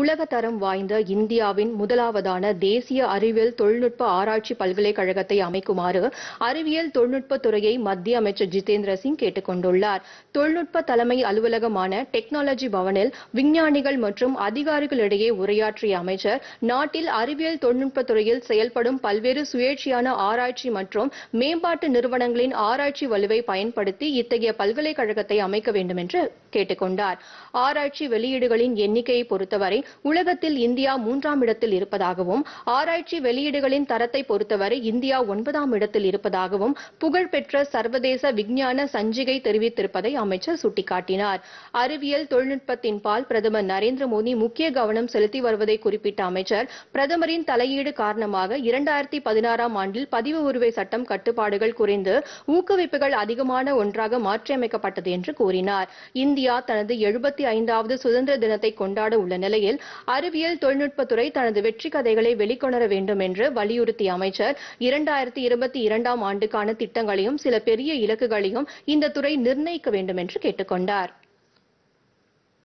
உலகத்தரம் வாய்ந்த இந்தியாவின் முதலாவதான தேசிய அறிவியல் தொழில்நுட்ப ஆராய்ச்சி பல்கலைக்கழகத்தை அமைக்குமாறு அறிவியல் தொழில்நுட்பத் துறையை மத்திய அமைச்சர் ஜிதேந்திர சிங் கேட்டுக் கொண்டுள்ளார் தொழில்நுட்ப தலைமை அலுவலகமான டெக்னாலஜி பவனில் விஞ்ஞானிகள் மற்றும் அதிகாரிகளிடையே உரையாற்றிய அமைச்சர் நாட்டில் அறிவியல் தொழில்நுட்பத் துறையில் செயல்படும் பல்வேறு சுயேட்சையான ஆராய்ச்சி மற்றும் மேம்பாட்டு நிறுவனங்களின் ஆராய்ச்சி வலுவை பயன்படுத்தி இத்தகைய பல்கலைக்கழகத்தை அமைக்க வேண்டும் என்று கேட்டுக் கொண்டார் ஆராய்ச்சி வெளியீடுகளின் எண்ணிக்கையை பொறுத்தவரை உலகத்தில் இந்தியா மூன்றாம் இடத்தில் இருப்பதாகவும் ஆராய்ச்சி வெளியீடுகளின் தரத்தை பொறுத்தவரை இந்தியா ஒன்பதாம் இடத்தில் இருப்பதாகவும் புகழ்பெற்ற சர்வதேச விஞ்ஞான சஞ்சிகை தெரிவித்திருப்பதை அமைச்சர் சுட்டிக்காட்டினார் அறிவியல் தொழில்நுட்பத்தின் பால் பிரதமர் நரேந்திர மோடி முக்கிய கவனம் செலுத்தி வருவதை குறிப்பிட்ட அமைச்சர் பிரதமரின் தலையீடு காரணமாக இரண்டாயிரத்தி பதினாறாம் ஆண்டில் பதிவு உரிமை சட்டம் கட்டுப்பாடுகள் குறைந்து ஊக்குவிப்புகள் அதிகமான ஒன்றாக மாற்றியமைக்கப்பட்டது என்று கூறினார் இந்தியா தனது எழுபத்தி ஐந்தாவது சுதந்திர தினத்தை கொண்டாட உள்ள நிலையில் நிலையில் அறிவியல் தொழில்நுட்பத்துறை தனது வெற்றி கதைகளை வெளிக்கொணர வேண்டும் என்று வலியுறுத்திய அமைச்சர் இரண்டாயிரத்தி இருபத்தி இரண்டாம் ஆண்டுக்கான திட்டங்களையும் சில பெரிய இலக்குகளையும் இந்த துறை நிர்ணயிக்க வேண்டும் என்று கேட்டுக் கொண்டாா்